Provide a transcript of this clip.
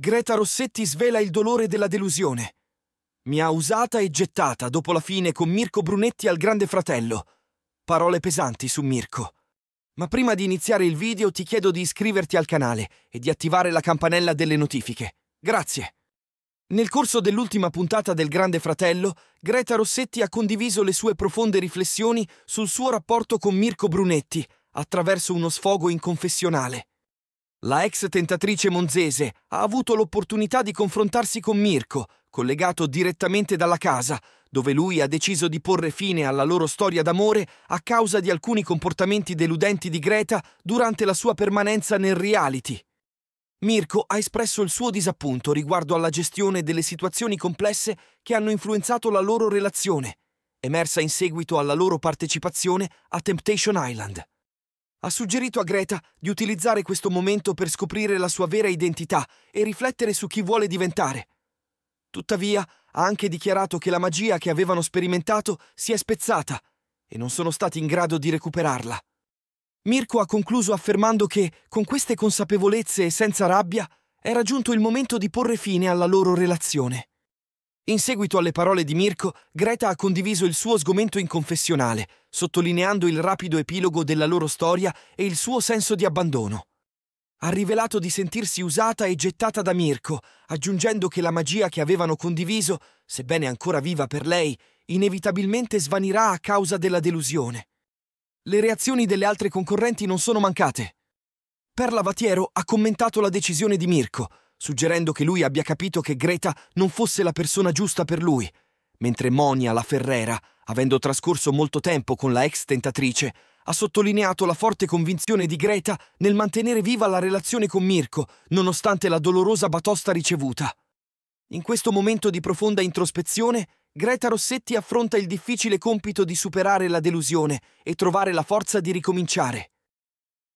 Greta Rossetti svela il dolore della delusione. Mi ha usata e gettata dopo la fine con Mirko Brunetti al Grande Fratello. Parole pesanti su Mirko. Ma prima di iniziare il video ti chiedo di iscriverti al canale e di attivare la campanella delle notifiche. Grazie. Nel corso dell'ultima puntata del Grande Fratello, Greta Rossetti ha condiviso le sue profonde riflessioni sul suo rapporto con Mirko Brunetti attraverso uno sfogo inconfessionale. La ex tentatrice monzese ha avuto l'opportunità di confrontarsi con Mirko, collegato direttamente dalla casa, dove lui ha deciso di porre fine alla loro storia d'amore a causa di alcuni comportamenti deludenti di Greta durante la sua permanenza nel reality. Mirko ha espresso il suo disappunto riguardo alla gestione delle situazioni complesse che hanno influenzato la loro relazione, emersa in seguito alla loro partecipazione a Temptation Island. Ha suggerito a Greta di utilizzare questo momento per scoprire la sua vera identità e riflettere su chi vuole diventare. Tuttavia, ha anche dichiarato che la magia che avevano sperimentato si è spezzata e non sono stati in grado di recuperarla. Mirko ha concluso affermando che, con queste consapevolezze e senza rabbia, era giunto il momento di porre fine alla loro relazione. In seguito alle parole di Mirko, Greta ha condiviso il suo sgomento in confessionale, sottolineando il rapido epilogo della loro storia e il suo senso di abbandono. Ha rivelato di sentirsi usata e gettata da Mirko, aggiungendo che la magia che avevano condiviso, sebbene ancora viva per lei, inevitabilmente svanirà a causa della delusione. Le reazioni delle altre concorrenti non sono mancate. Perla Vatiero ha commentato la decisione di Mirko, suggerendo che lui abbia capito che Greta non fosse la persona giusta per lui, mentre Monia La Ferrera, avendo trascorso molto tempo con la ex tentatrice, ha sottolineato la forte convinzione di Greta nel mantenere viva la relazione con Mirko, nonostante la dolorosa batosta ricevuta. In questo momento di profonda introspezione, Greta Rossetti affronta il difficile compito di superare la delusione e trovare la forza di ricominciare.